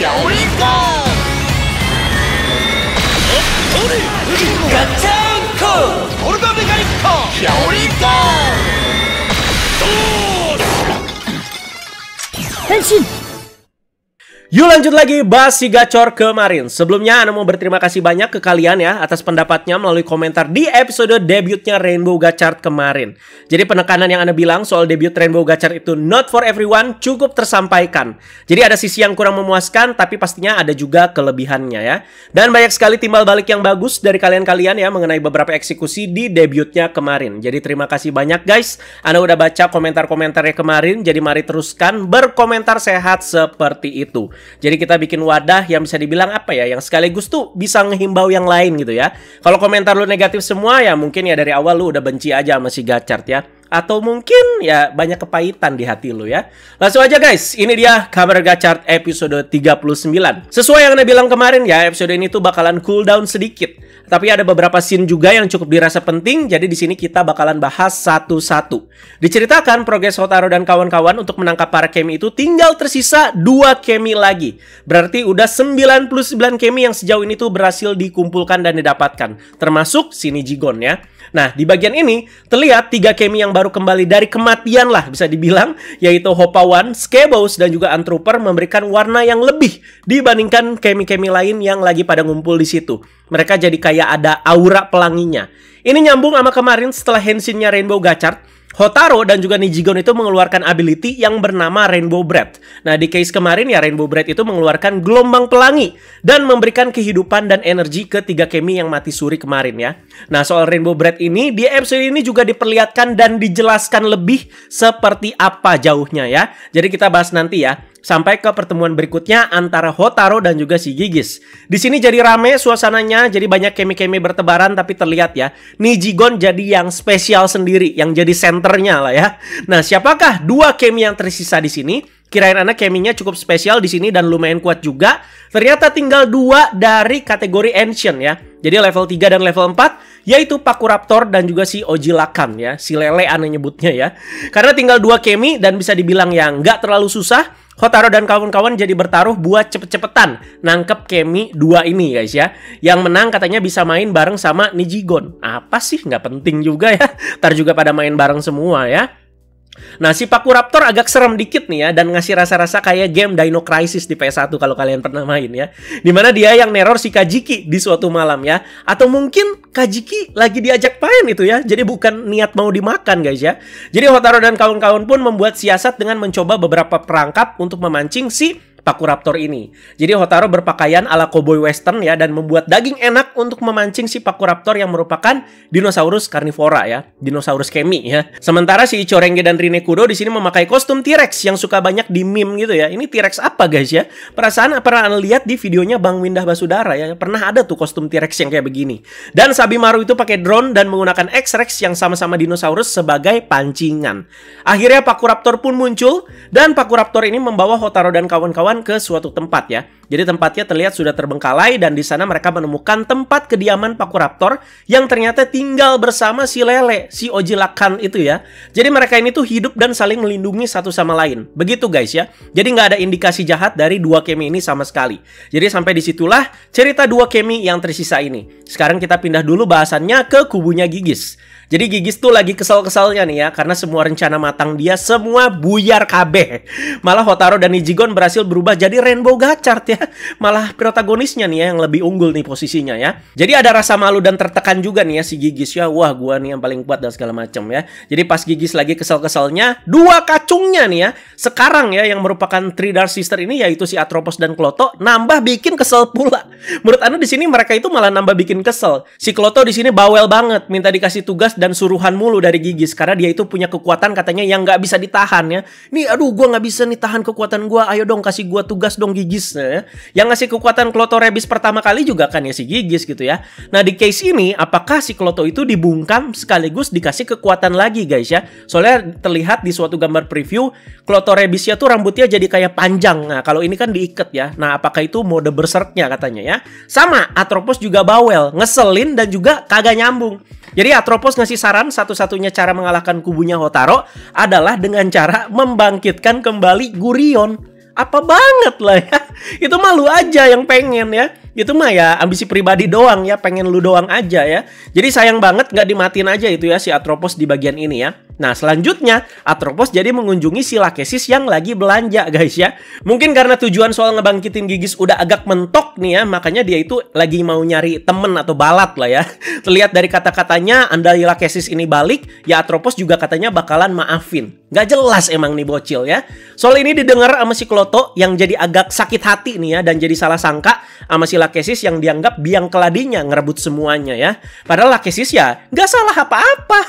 跳。Yuk lanjut lagi bahas si gacor kemarin. Sebelumnya Ana mau berterima kasih banyak ke kalian ya atas pendapatnya melalui komentar di episode debutnya Rainbow Gachard kemarin. Jadi penekanan yang Ana bilang soal debut Rainbow Gachard itu not for everyone cukup tersampaikan. Jadi ada sisi yang kurang memuaskan tapi pastinya ada juga kelebihannya ya. Dan banyak sekali timbal balik yang bagus dari kalian-kalian ya mengenai beberapa eksekusi di debutnya kemarin. Jadi terima kasih banyak guys. Ana udah baca komentar-komentarnya kemarin. Jadi mari teruskan berkomentar sehat seperti itu. Jadi kita bikin wadah yang bisa dibilang apa ya, yang sekaligus tuh bisa ngehimbau yang lain gitu ya. Kalau komentar lu negatif semua ya mungkin ya dari awal lu udah benci aja sama si Gacart ya. Atau mungkin ya banyak kepahitan di hati lu ya. Langsung aja guys, ini dia kabar Gacart episode 39. Sesuai yang udah bilang kemarin ya, episode ini tuh bakalan cooldown sedikit. Tapi ada beberapa scene juga yang cukup dirasa penting, jadi di sini kita bakalan bahas satu-satu. Diceritakan progres Hotaru dan kawan-kawan untuk menangkap para kemi itu tinggal tersisa dua kemi lagi. Berarti udah 99 kemi yang sejauh ini tuh berhasil dikumpulkan dan didapatkan, termasuk Jigon ya. Nah, di bagian ini terlihat tiga kemi yang baru kembali dari kematian lah bisa dibilang, yaitu Hopawan, Skebos, dan juga Antrooper memberikan warna yang lebih dibandingkan kemi-kemi lain yang lagi pada ngumpul di situ. Mereka jadi kayak ada aura pelanginya. Ini nyambung sama kemarin setelah Henshinnya Rainbow Gachard, Hotaro dan juga Nijigon itu mengeluarkan ability yang bernama Rainbow Breath. Nah, di case kemarin ya Rainbow Breath itu mengeluarkan gelombang pelangi dan memberikan kehidupan dan energi ke tiga kemi yang mati suri kemarin ya. Nah, soal Rainbow Breath ini di episode ini juga diperlihatkan dan dijelaskan lebih seperti apa jauhnya ya. Jadi kita bahas nanti ya sampai ke pertemuan berikutnya antara Hotaro dan juga si Gigis. Di sini jadi rame suasananya, jadi banyak kemi-kemi bertebaran tapi terlihat ya, Nijigon jadi yang spesial sendiri, yang jadi senternya lah ya. Nah, siapakah dua kemi yang tersisa di sini? Kirain anak keminya cukup spesial di sini dan lumayan kuat juga. Ternyata tinggal dua dari kategori ancient ya. Jadi level 3 dan level 4 yaitu Paku Raptor dan juga si Ojilakan ya. Si Lele aneh nyebutnya ya. Karena tinggal dua kemi dan bisa dibilang yang nggak terlalu susah Kotaro dan kawan-kawan jadi bertaruh buat cepet-cepetan nangkep Kemi dua ini guys ya. Yang menang katanya bisa main bareng sama Nijigon. Apa sih? Nggak penting juga ya. Ntar juga pada main bareng semua ya. Nah, si Paku Raptor agak serem dikit nih ya dan ngasih rasa-rasa kayak game Dino Crisis di PS1 kalau kalian pernah main ya. Dimana dia yang neror si Kajiki di suatu malam ya. Atau mungkin Kajiki lagi diajak main itu ya. Jadi bukan niat mau dimakan guys ya. Jadi Hotaro dan kawan-kawan pun membuat siasat dengan mencoba beberapa perangkap untuk memancing si Pakuraptor ini. Jadi Hotaro berpakaian ala cowboy western ya dan membuat daging enak untuk memancing si Pakuraptor yang merupakan dinosaurus karnivora ya, dinosaurus kemi ya. Sementara si Ichorenge dan Rinekudo di sini memakai kostum T-Rex yang suka banyak di meme gitu ya. Ini T-Rex apa guys ya? Perasaan pernah lihat di videonya Bang Windah Basudara ya, pernah ada tuh kostum T-Rex yang kayak begini. Dan Sabi Maru itu pakai drone dan menggunakan X-Rex yang sama-sama dinosaurus sebagai pancingan. Akhirnya Pakuraptor pun muncul dan Pakuraptor ini membawa Hotaro dan kawan-kawan ke suatu tempat ya jadi tempatnya terlihat sudah terbengkalai dan di sana mereka menemukan tempat kediaman paku raptor yang ternyata tinggal bersama si Lele, si Ojilakan itu ya. Jadi mereka ini tuh hidup dan saling melindungi satu sama lain. Begitu guys ya. Jadi nggak ada indikasi jahat dari dua kemi ini sama sekali. Jadi sampai disitulah cerita dua kemi yang tersisa ini. Sekarang kita pindah dulu bahasannya ke kubunya Gigis. Jadi Gigis tuh lagi kesel-keselnya nih ya karena semua rencana matang dia semua buyar kabeh. Malah Hotaro dan ijigon berhasil berubah jadi Rainbow gacart ya. malah protagonisnya nih ya yang lebih unggul nih posisinya ya. Jadi ada rasa malu dan tertekan juga nih ya si Gigis ya. Wah, gua nih yang paling kuat dan segala macam ya. Jadi pas Gigis lagi kesel-keselnya, dua kacungnya nih ya. Sekarang ya yang merupakan Three Dark Sister ini yaitu si Atropos dan Kloto nambah bikin kesel pula. Menurut Anda di sini mereka itu malah nambah bikin kesel. Si Kloto di sini bawel banget, minta dikasih tugas dan suruhan mulu dari Gigis karena dia itu punya kekuatan katanya yang nggak bisa ditahan ya. Nih aduh gua nggak bisa nih tahan kekuatan gua. Ayo dong kasih gua tugas dong Gigis ya. Yang ngasih kekuatan Kloto Rebis pertama kali juga kan ya si Gigis gitu ya. Nah di case ini apakah si Kloto itu dibungkam sekaligus dikasih kekuatan lagi guys ya. Soalnya terlihat di suatu gambar preview Kloto Rebisnya tuh rambutnya jadi kayak panjang. Nah kalau ini kan diikat ya. Nah apakah itu mode berserknya katanya ya. Sama Atropos juga bawel, ngeselin dan juga kagak nyambung. Jadi Atropos ngasih saran satu-satunya cara mengalahkan kubunya Hotaro adalah dengan cara membangkitkan kembali Gurion apa banget lah ya itu malu aja yang pengen ya itu mah ya ambisi pribadi doang ya, pengen lu doang aja ya. Jadi sayang banget nggak dimatiin aja itu ya si Atropos di bagian ini ya. Nah, selanjutnya Atropos jadi mengunjungi si Lakesis yang lagi belanja, guys ya. Mungkin karena tujuan soal ngebangkitin Gigis udah agak mentok nih ya, makanya dia itu lagi mau nyari temen atau balat lah ya. Terlihat dari kata-katanya, andai Lakesis ini balik, ya Atropos juga katanya bakalan maafin. nggak jelas emang nih bocil ya. Soal ini didengar sama si Kloto yang jadi agak sakit hati nih ya, dan jadi salah sangka sama si Lakesis Lakesis yang dianggap biang keladinya ngerebut semuanya ya. Padahal Lakesis ya nggak salah apa-apa.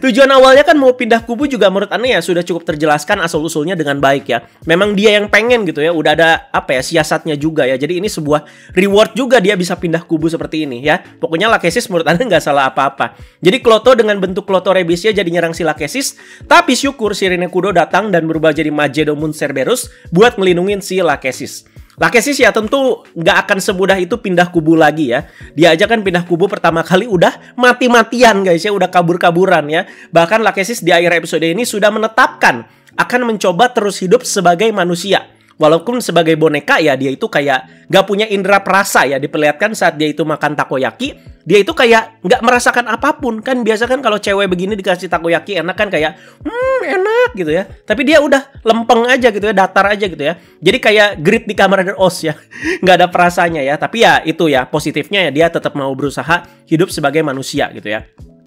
Tujuan awalnya kan mau pindah kubu juga menurut Anda ya sudah cukup terjelaskan asal-usulnya dengan baik ya. Memang dia yang pengen gitu ya, udah ada apa ya siasatnya juga ya. Jadi ini sebuah reward juga dia bisa pindah kubu seperti ini ya. Pokoknya Lakesis menurut Anda nggak salah apa-apa. Jadi Kloto dengan bentuk Kloto Rebisnya jadi nyerang si Lakesis, tapi syukur si Rinekudo datang dan berubah jadi Majedomun Cerberus buat ngelindungin si Lakesis. Lakesis ya tentu nggak akan semudah itu pindah kubu lagi ya. Dia aja kan pindah kubu pertama kali udah mati-matian guys ya, udah kabur-kaburan ya. Bahkan Lakesis di akhir episode ini sudah menetapkan akan mencoba terus hidup sebagai manusia. Walaupun sebagai boneka ya dia itu kayak gak punya indera perasa ya diperlihatkan saat dia itu makan takoyaki dia itu kayak nggak merasakan apapun kan biasa kan kalau cewek begini dikasih takoyaki enak kan kayak hmm enak gitu ya tapi dia udah lempeng aja gitu ya datar aja gitu ya jadi kayak grit di kamar dan os ya nggak ada perasanya ya tapi ya itu ya positifnya ya dia tetap mau berusaha hidup sebagai manusia gitu ya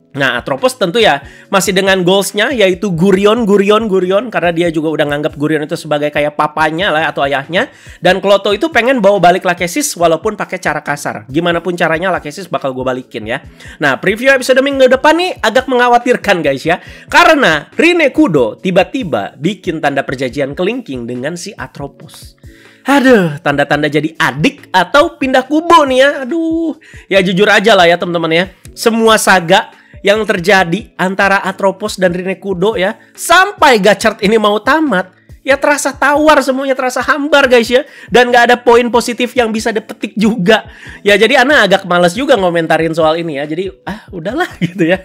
Nah, Atropos tentu ya masih dengan goalsnya yaitu Gurion, Gurion, Gurion karena dia juga udah nganggap Gurion itu sebagai kayak papanya lah atau ayahnya. Dan Kloto itu pengen bawa balik Lachesis walaupun pakai cara kasar. Gimana pun caranya Lachesis bakal gue balikin ya. Nah, preview episode minggu depan nih agak mengkhawatirkan guys ya. Karena Rine Kudo tiba-tiba bikin tanda perjanjian kelingking dengan si Atropos. Aduh, tanda-tanda jadi adik atau pindah kubu nih ya. Aduh, ya jujur aja lah ya teman-teman ya. Semua saga yang terjadi antara Atropos dan Rinekudo ya sampai Gachard ini mau tamat ya terasa tawar semuanya terasa hambar guys ya dan nggak ada poin positif yang bisa dipetik juga ya jadi Ana agak males juga ngomentarin soal ini ya jadi ah udahlah gitu ya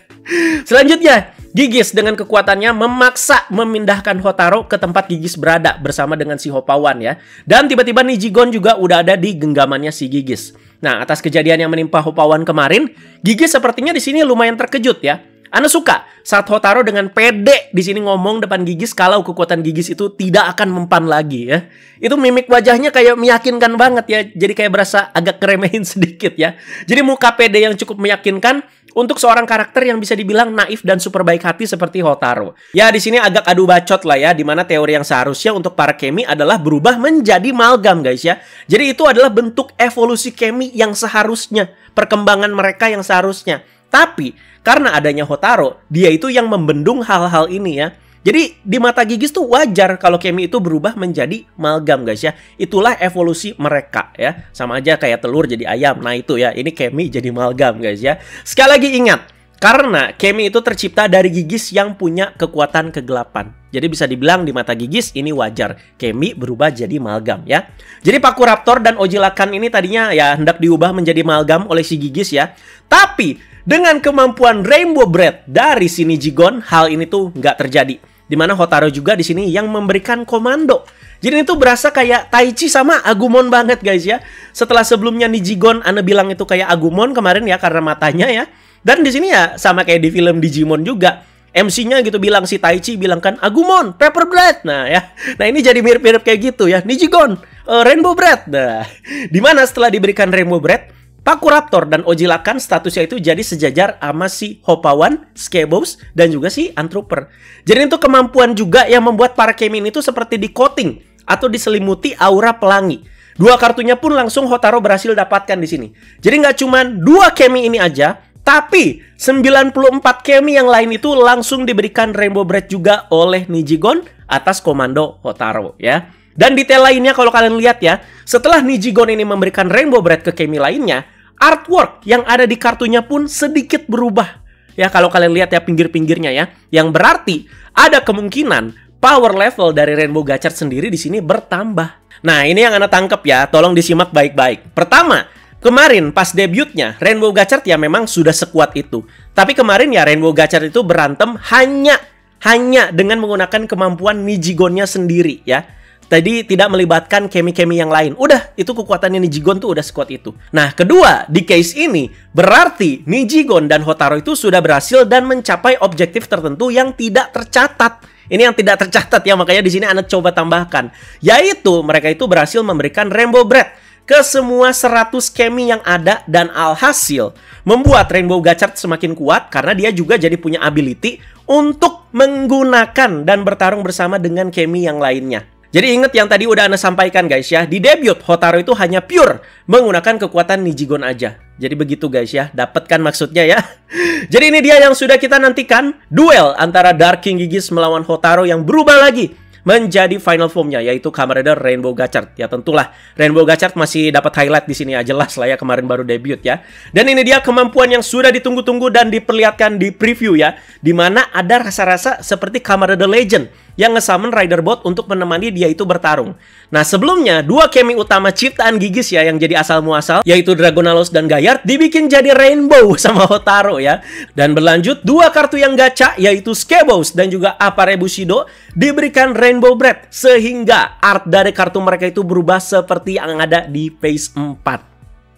selanjutnya Gigis dengan kekuatannya memaksa memindahkan Hotaro ke tempat Gigis berada bersama dengan si Hopawan ya dan tiba-tiba Nijigon juga udah ada di genggamannya si Gigis Nah, atas kejadian yang menimpa Hopawan kemarin, Gigi sepertinya di sini lumayan terkejut ya. Anda suka saat Hotaro dengan pede di sini ngomong depan Gigis kalau kekuatan Gigis itu tidak akan mempan lagi ya. Itu mimik wajahnya kayak meyakinkan banget ya. Jadi kayak berasa agak keremehin sedikit ya. Jadi muka pede yang cukup meyakinkan untuk seorang karakter yang bisa dibilang naif dan super baik hati seperti Hotaro. Ya di sini agak adu bacot lah ya, dimana teori yang seharusnya untuk para kemi adalah berubah menjadi malgam guys ya. Jadi itu adalah bentuk evolusi kemi yang seharusnya, perkembangan mereka yang seharusnya. Tapi karena adanya Hotaro, dia itu yang membendung hal-hal ini ya. Jadi di mata gigis tuh wajar kalau kemi itu berubah menjadi malgam, guys ya. Itulah evolusi mereka ya. Sama aja kayak telur jadi ayam. Nah itu ya, ini kemi jadi malgam, guys ya. Sekali lagi ingat, karena kemi itu tercipta dari gigis yang punya kekuatan kegelapan. Jadi bisa dibilang di mata gigis ini wajar. Kemi berubah jadi malgam ya. Jadi Paku Raptor dan Ojilakan ini tadinya ya hendak diubah menjadi malgam oleh si gigis ya. Tapi dengan kemampuan Rainbow Bread dari Shinichi Gon, hal ini tuh nggak terjadi. Dimana Hotaro juga di sini yang memberikan komando. Jadi itu berasa kayak Taichi sama Agumon banget guys ya. Setelah sebelumnya Nijigon, Anda bilang itu kayak Agumon kemarin ya karena matanya ya. Dan di sini ya sama kayak di film Digimon juga. MC-nya gitu bilang si Taichi bilang kan Agumon, Paper Bread. Nah ya, nah ini jadi mirip-mirip kayak gitu ya. Nijigon, uh, eh, Rainbow Bread. Nah, dimana setelah diberikan Rainbow Bread, Paku Raptor dan Ojilakan statusnya itu jadi sejajar sama si Hopawan, Skebos, dan juga si Antrooper. Jadi itu kemampuan juga yang membuat para Kemin itu seperti di coating atau diselimuti aura pelangi. Dua kartunya pun langsung Hotaro berhasil dapatkan di sini. Jadi nggak cuma dua Kemi ini aja, tapi 94 Kemi yang lain itu langsung diberikan Rainbow Bread juga oleh Nijigon atas komando Hotaro ya. Dan detail lainnya kalau kalian lihat ya, setelah Nijigon ini memberikan Rainbow Bread ke Kemi lainnya, artwork yang ada di kartunya pun sedikit berubah. Ya, kalau kalian lihat ya pinggir-pinggirnya ya. Yang berarti ada kemungkinan power level dari Rainbow Gachard sendiri di sini bertambah. Nah, ini yang Anda tangkap ya. Tolong disimak baik-baik. Pertama, Kemarin pas debutnya Rainbow Gachard ya memang sudah sekuat itu. Tapi kemarin ya Rainbow Gachard itu berantem hanya hanya dengan menggunakan kemampuan Nijigonnya sendiri ya. Tadi tidak melibatkan kemi-kemi yang lain. Udah, itu kekuatannya Nijigon tuh udah sekuat itu. Nah, kedua, di case ini berarti Nijigon dan Hotaro itu sudah berhasil dan mencapai objektif tertentu yang tidak tercatat. Ini yang tidak tercatat ya, makanya di sini anak coba tambahkan. Yaitu mereka itu berhasil memberikan Rainbow Bread ke semua 100 kemi yang ada dan alhasil membuat Rainbow Gachard semakin kuat karena dia juga jadi punya ability untuk menggunakan dan bertarung bersama dengan kemi yang lainnya. Jadi inget yang tadi udah Anda sampaikan guys ya, di debut Hotaru itu hanya pure menggunakan kekuatan Nijigon aja. Jadi begitu guys ya, dapatkan maksudnya ya. Jadi ini dia yang sudah kita nantikan, duel antara Dark King Gigis melawan Hotaru yang berubah lagi menjadi final formnya yaitu Kamen Rider Rainbow Gachard. Ya tentulah Rainbow Gachard masih dapat highlight di sini aja ya. lah ya kemarin baru debut ya. Dan ini dia kemampuan yang sudah ditunggu-tunggu dan diperlihatkan di preview ya, dimana ada rasa-rasa seperti Kamen Rider Legend yang ngesamen rider bot untuk menemani dia itu bertarung. Nah sebelumnya, dua kemi utama ciptaan Gigis ya yang jadi asal muasal, yaitu Dragonalos dan Gayard, dibikin jadi Rainbow sama Hotaro ya. Dan berlanjut, dua kartu yang gacha yaitu Skebos dan juga Aparebushido diberikan Rainbow Bread, sehingga art dari kartu mereka itu berubah seperti yang ada di phase 4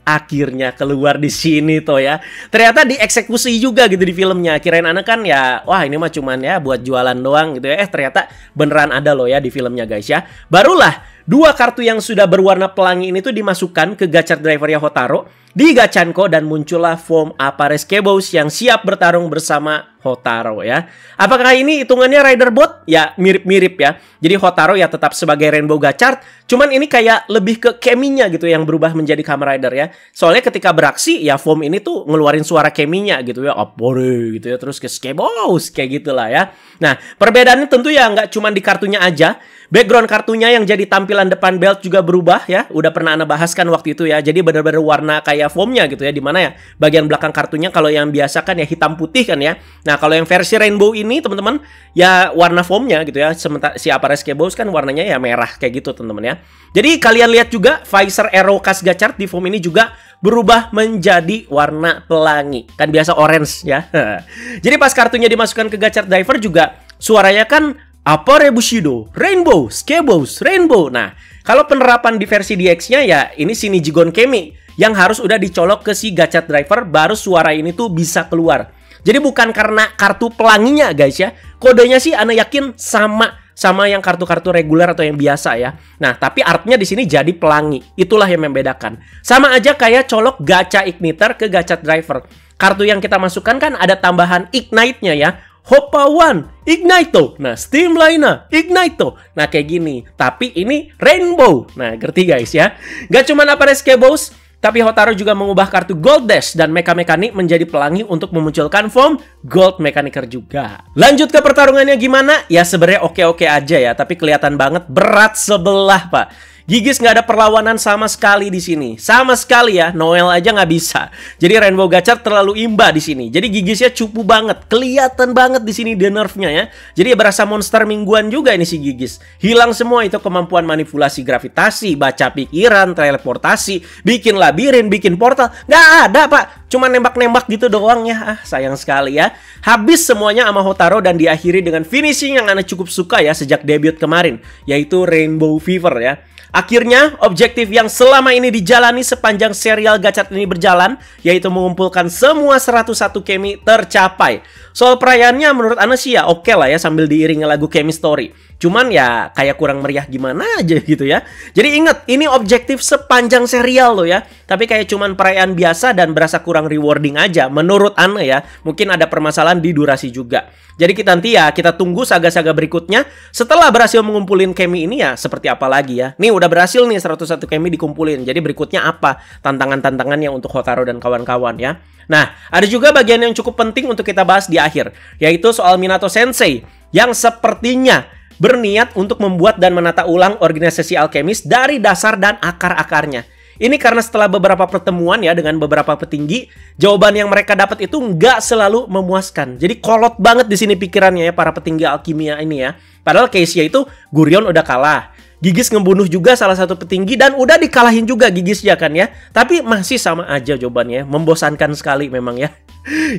akhirnya keluar di sini toh ya. Ternyata dieksekusi juga gitu di filmnya. Kirain anak kan ya, wah ini mah cuman ya buat jualan doang gitu ya. Eh ternyata beneran ada loh ya di filmnya guys ya. Barulah Dua kartu yang sudah berwarna pelangi ini tuh dimasukkan ke gacha ya Hotaro di Gachanko dan muncullah form Apares Kebos yang siap bertarung bersama Hotaro ya. Apakah ini hitungannya Rider Bot? Ya mirip-mirip ya. Jadi Hotaro ya tetap sebagai Rainbow Gachard, cuman ini kayak lebih ke keminya gitu yang berubah menjadi Kamen Rider ya. Soalnya ketika beraksi ya form ini tuh ngeluarin suara keminya gitu ya, Apore gitu ya terus ke Skebos kayak gitulah ya. Nah, perbedaannya tentu ya nggak cuma di kartunya aja, Background kartunya yang jadi tampilan depan belt juga berubah ya. Udah pernah Anda bahaskan waktu itu ya. Jadi benar-benar warna kayak foamnya gitu ya. Dimana ya bagian belakang kartunya kalau yang biasa kan ya hitam putih kan ya. Nah kalau yang versi rainbow ini teman-teman ya warna foamnya gitu ya. Sementara si Apares Kebos kan warnanya ya merah kayak gitu teman-teman ya. Jadi kalian lihat juga Pfizer Aero Kas Gachard di foam ini juga berubah menjadi warna pelangi. Kan biasa orange ya. Jadi pas kartunya dimasukkan ke Gachard Diver juga suaranya kan Apare Bushido, Rainbow, Skebos, Rainbow. Nah, kalau penerapan di versi DX-nya ya ini sini jigon Kemi yang harus udah dicolok ke si gacha driver baru suara ini tuh bisa keluar. Jadi bukan karena kartu pelanginya guys ya. Kodenya sih ana yakin sama sama yang kartu-kartu reguler atau yang biasa ya. Nah, tapi artnya di sini jadi pelangi. Itulah yang membedakan. Sama aja kayak colok gacha igniter ke gacha driver. Kartu yang kita masukkan kan ada tambahan ignite-nya ya Hoppa One, Ignito, nah Steam lainnya, Ignito, nah kayak gini. Tapi ini Rainbow, nah ngerti guys ya. Gak cuma apa Kebos, tapi Hotaru juga mengubah kartu Gold Dash dan Mecha Mekanik menjadi pelangi untuk memunculkan form Gold Mechaniker juga. Lanjut ke pertarungannya gimana? Ya sebenarnya oke-oke aja ya, tapi kelihatan banget berat sebelah pak. Gigis nggak ada perlawanan sama sekali di sini. Sama sekali ya, Noel aja nggak bisa. Jadi Rainbow Gacar terlalu imba di sini. Jadi Gigisnya cupu banget, kelihatan banget di sini the nerfnya ya. Jadi ya berasa monster mingguan juga ini si Gigis. Hilang semua itu kemampuan manipulasi gravitasi, baca pikiran, teleportasi, bikin labirin, bikin portal. Nggak ada pak, cuma nembak-nembak gitu doang ya. Ah, sayang sekali ya. Habis semuanya sama Hotaro dan diakhiri dengan finishing yang anak cukup suka ya sejak debut kemarin, yaitu Rainbow Fever ya. Akhirnya, objektif yang selama ini dijalani sepanjang serial gacat ini berjalan, yaitu mengumpulkan semua 101 kemi tercapai. Soal perayaannya menurut Ana sih ya oke okay lah ya sambil diiringi lagu Chemistry. Cuman ya kayak kurang meriah gimana aja gitu ya. Jadi ingat ini objektif sepanjang serial loh ya. Tapi kayak cuman perayaan biasa dan berasa kurang rewarding aja menurut Ana ya. Mungkin ada permasalahan di durasi juga. Jadi kita nanti ya kita tunggu saga-saga berikutnya setelah berhasil mengumpulin kemi ini ya seperti apa lagi ya. Nih udah berhasil nih 101 kemi dikumpulin. Jadi berikutnya apa tantangan-tantangannya untuk Hotaro dan kawan-kawan ya. Nah, ada juga bagian yang cukup penting untuk kita bahas di akhir, yaitu soal Minato Sensei yang sepertinya berniat untuk membuat dan menata ulang organisasi alkemis dari dasar dan akar-akarnya. Ini karena setelah beberapa pertemuan ya dengan beberapa petinggi, jawaban yang mereka dapat itu nggak selalu memuaskan. Jadi kolot banget di sini pikirannya ya para petinggi alkimia ini ya. Padahal case-nya itu Gurion udah kalah. Gigis ngebunuh juga salah satu petinggi dan udah dikalahin juga Gigis ya kan ya. Tapi masih sama aja jawabannya, membosankan sekali memang ya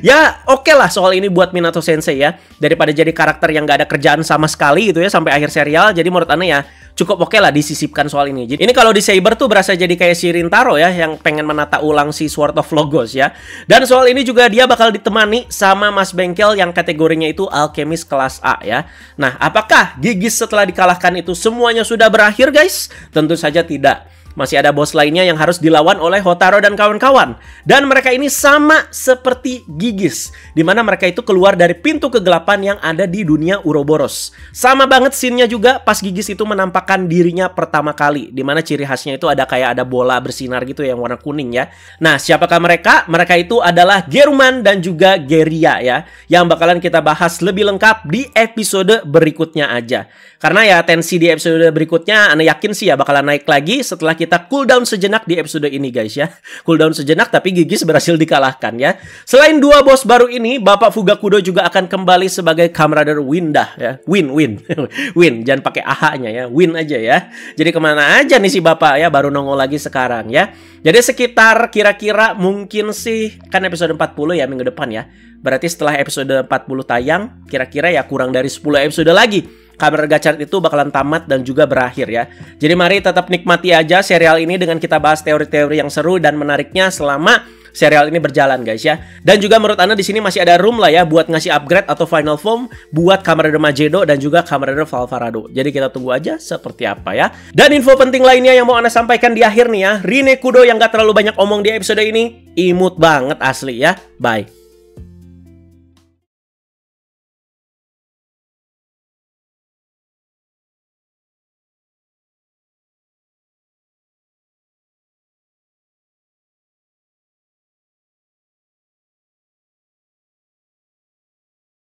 ya oke okay lah soal ini buat Minato Sensei ya daripada jadi karakter yang gak ada kerjaan sama sekali gitu ya sampai akhir serial jadi menurut Anda ya cukup oke okay lah disisipkan soal ini jadi ini kalau di Saber tuh berasa jadi kayak si Rintaro ya yang pengen menata ulang si Sword of Logos ya dan soal ini juga dia bakal ditemani sama Mas Bengkel yang kategorinya itu Alchemist kelas A ya nah apakah Gigis setelah dikalahkan itu semuanya sudah berakhir guys tentu saja tidak masih ada bos lainnya yang harus dilawan oleh Hotaro dan kawan-kawan. Dan mereka ini sama seperti Gigis, di mana mereka itu keluar dari pintu kegelapan yang ada di dunia Uroboros. Sama banget scene-nya juga pas Gigis itu menampakkan dirinya pertama kali, di mana ciri khasnya itu ada kayak ada bola bersinar gitu yang warna kuning ya. Nah, siapakah mereka? Mereka itu adalah Geruman dan juga Geria ya, yang bakalan kita bahas lebih lengkap di episode berikutnya aja. Karena ya tensi di episode berikutnya, Anda yakin sih ya bakalan naik lagi setelah kita kita cooldown sejenak di episode ini guys ya. Cooldown sejenak tapi Gigis berhasil dikalahkan ya. Selain dua bos baru ini, Bapak Fugakudo juga akan kembali sebagai Kamrader Winda ya. Win, win. win, jangan pakai AH-nya ya. Win aja ya. Jadi kemana aja nih si Bapak ya, baru nongol lagi sekarang ya. Jadi sekitar kira-kira mungkin sih, kan episode 40 ya minggu depan ya. Berarti setelah episode 40 tayang, kira-kira ya kurang dari 10 episode lagi kabar gacar itu bakalan tamat dan juga berakhir ya. Jadi mari tetap nikmati aja serial ini dengan kita bahas teori-teori yang seru dan menariknya selama serial ini berjalan guys ya. Dan juga menurut Anda di sini masih ada room lah ya buat ngasih upgrade atau final form buat kamera Rider Majedo dan juga kamera Rider Valvarado. Jadi kita tunggu aja seperti apa ya. Dan info penting lainnya yang mau Anda sampaikan di akhir nih ya. Rine Kudo yang gak terlalu banyak omong di episode ini imut banget asli ya. Bye.